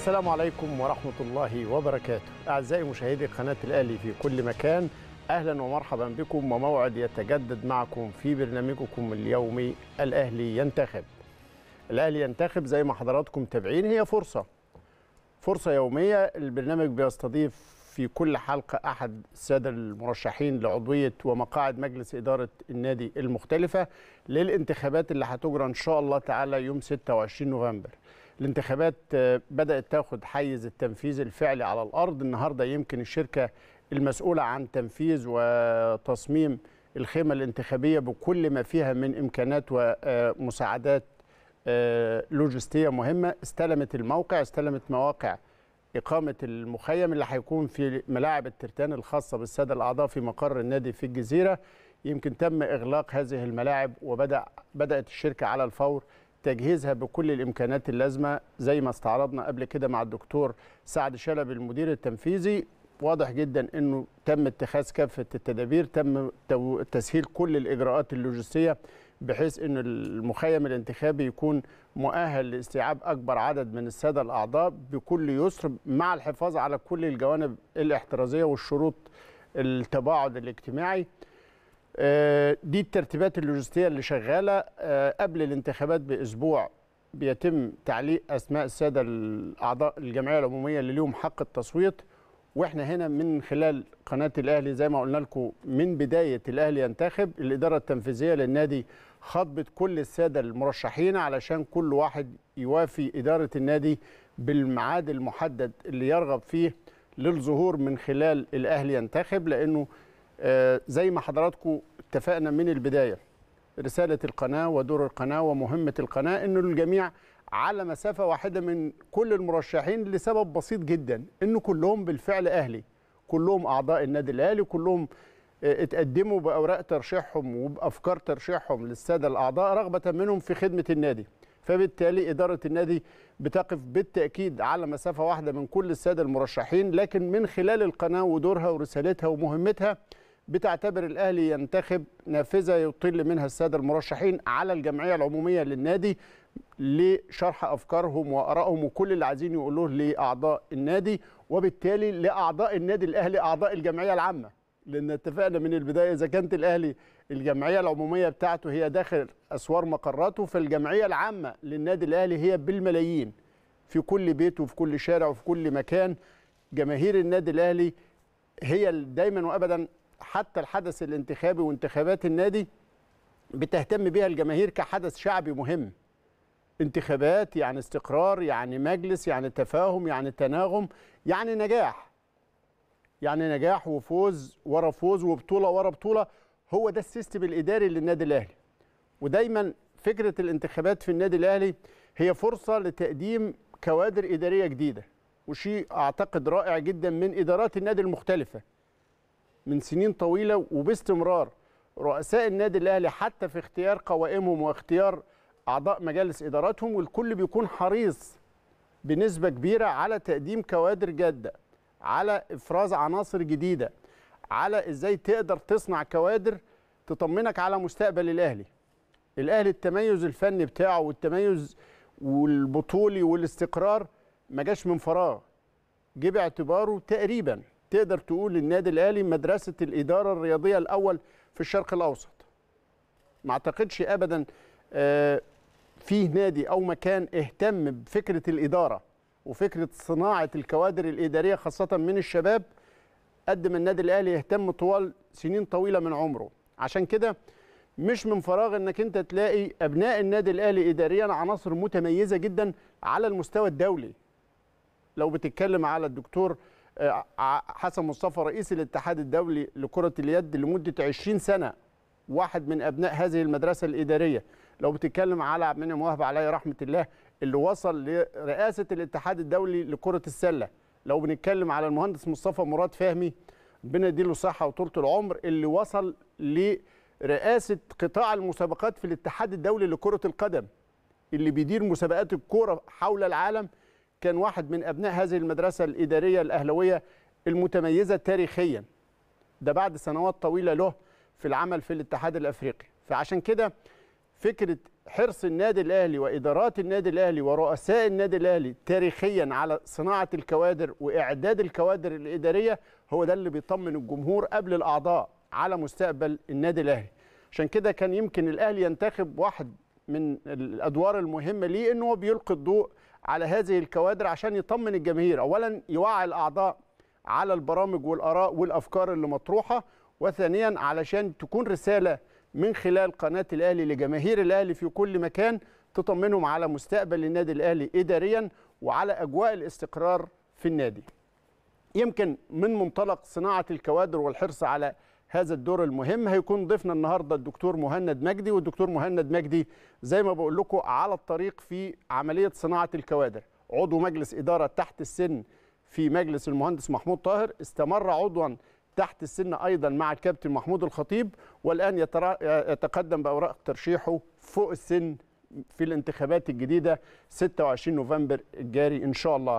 السلام عليكم ورحمة الله وبركاته أعزائي مشاهدي قناة الأهلي في كل مكان أهلا ومرحبا بكم وموعد يتجدد معكم في برنامجكم اليومي الأهلي ينتخب الأهلي ينتخب زي ما حضراتكم تابعين هي فرصة فرصة يومية البرنامج بيستضيف في كل حلقة أحد السادة المرشحين لعضوية ومقاعد مجلس إدارة النادي المختلفة للانتخابات اللي هتجرى إن شاء الله تعالى يوم 26 نوفمبر الانتخابات آه، بدأت تاخد حيز التنفيذ الفعلي على الأرض النهاردة يمكن الشركة المسؤولة عن تنفيذ وتصميم الخيمة الانتخابية بكل ما فيها من إمكانات ومساعدات آه، آه، لوجستية مهمة استلمت الموقع استلمت مواقع إقامة المخيم اللي هيكون في ملاعب الترتان الخاصة بالسادة الأعضاء في مقر النادي في الجزيرة يمكن تم إغلاق هذه الملاعب وبدأ بدأت الشركة على الفور تجهيزها بكل الامكانات اللازمه زي ما استعرضنا قبل كده مع الدكتور سعد شلبي المدير التنفيذي واضح جدا انه تم اتخاذ كافه التدابير تم تسهيل كل الاجراءات اللوجستيه بحيث ان المخيم الانتخابي يكون مؤهل لاستيعاب اكبر عدد من الساده الاعضاء بكل يسر مع الحفاظ على كل الجوانب الاحترازيه والشروط التباعد الاجتماعي آه، دي الترتيبات اللوجستيه اللي شغاله آه، قبل الانتخابات باسبوع بيتم تعليق اسماء الساده الاعضاء الجمعيه العموميه اللي ليهم حق التصويت واحنا هنا من خلال قناه الاهلي زي ما قلنا لكم من بدايه الاهلي ينتخب الاداره التنفيذيه للنادي خاطبت كل الساده المرشحين علشان كل واحد يوافي اداره النادي بالميعاد المحدد اللي يرغب فيه للظهور من خلال الاهلي ينتخب لانه آه، زي ما حضراتكم اتفقنا من البدايه رساله القناه ودور القناه ومهمه القناه انه الجميع على مسافه واحده من كل المرشحين لسبب بسيط جدا ان كلهم بالفعل اهلي كلهم اعضاء النادي الاهلي كلهم آه، اتقدموا باوراق ترشيحهم وبافكار ترشيحهم للساده الاعضاء رغبه منهم في خدمه النادي فبالتالي اداره النادي بتقف بالتاكيد على مسافه واحده من كل الساده المرشحين لكن من خلال القناه ودورها ورسالتها ومهمتها بتعتبر الاهلي ينتخب نافذه يطل منها الساده المرشحين على الجمعيه العموميه للنادي لشرح افكارهم وارائهم وكل اللي عايزين يقولوه لاعضاء النادي وبالتالي لاعضاء النادي الاهلي اعضاء الجمعيه العامه لان اتفقنا من البدايه اذا كانت الاهلي الجمعيه العموميه بتاعته هي داخل اسوار مقراته فالجمعيه العامه للنادي الاهلي هي بالملايين في كل بيت وفي كل شارع وفي كل مكان جماهير النادي الاهلي هي دايما وابدا حتى الحدث الانتخابي وانتخابات النادي بتهتم بها الجماهير كحدث شعبي مهم انتخابات يعني استقرار يعني مجلس يعني تفاهم يعني تناغم يعني نجاح يعني نجاح وفوز ورا فوز وبطوله ورا بطوله هو ده السيستم الاداري للنادي الاهلي ودايما فكره الانتخابات في النادي الاهلي هي فرصه لتقديم كوادر اداريه جديده وشيء اعتقد رائع جدا من ادارات النادي المختلفه من سنين طويله وباستمرار رؤساء النادي الاهلي حتى في اختيار قوائمهم واختيار اعضاء مجالس اداراتهم والكل بيكون حريص بنسبه كبيره على تقديم كوادر جاده على افراز عناصر جديده على ازاي تقدر تصنع كوادر تطمنك على مستقبل الاهلي الاهلي التميز الفني بتاعه والتميز والبطولي والاستقرار ما جاش من فراغ جه باعتباره تقريبا تقدر تقول النادي الاهلي مدرسه الاداره الرياضيه الاول في الشرق الاوسط ما اعتقدش ابدا آه، فيه نادي او مكان اهتم بفكره الاداره وفكره صناعه الكوادر الاداريه خاصه من الشباب قد ما النادي الاهلي اهتم طوال سنين طويله من عمره عشان كده مش من فراغ انك انت تلاقي ابناء النادي الاهلي اداريا عناصر متميزه جدا على المستوى الدولي لو بتتكلم على الدكتور آه، حسن مصطفى رئيس الاتحاد الدولي لكرة اليد لمدة 20 سنة واحد من أبناء هذه المدرسة الإدارية لو بتتكلم على عبد المنعم وهب عليه رحمة الله اللي وصل لرئاسة الاتحاد الدولي لكرة السلة لو بنتكلم على المهندس مصطفى مراد فهمي بنديله صحة وطولة العمر اللي وصل لرئاسة قطاع المسابقات في الاتحاد الدولي لكرة القدم اللي بيدير مسابقات الكرة حول العالم كان واحد من أبناء هذه المدرسة الإدارية الاهلاويه المتميزة تاريخيا ده بعد سنوات طويلة له في العمل في الاتحاد الأفريقي فعشان كده فكرة حرص النادي الأهلي وإدارات النادي الأهلي ورؤساء النادي الأهلي تاريخيا على صناعة الكوادر وإعداد الكوادر الإدارية هو ده اللي بيطمن الجمهور قبل الأعضاء على مستقبل النادي الأهلي عشان كده كان يمكن الأهلي ينتخب واحد من الأدوار المهمة ليه أنه بيلقي الضوء على هذه الكوادر عشان يطمن الجماهير اولا يوعي الاعضاء على البرامج والاراء والافكار اللي مطروحه وثانيا علشان تكون رساله من خلال قناه الاهلي لجماهير الاهلي في كل مكان تطمنهم على مستقبل النادي الاهلي اداريا وعلى اجواء الاستقرار في النادي يمكن من منطلق صناعه الكوادر والحرص على هذا الدور المهم هيكون ضيفنا النهارده الدكتور مهند مجدي والدكتور مهند مجدي زي ما بقول لكم على الطريق في عمليه صناعه الكوادر عضو مجلس اداره تحت السن في مجلس المهندس محمود طاهر استمر عضوا تحت السن ايضا مع الكابتن محمود الخطيب والان يتقدم باوراق ترشيحه فوق السن في الانتخابات الجديده 26 نوفمبر الجاري ان شاء الله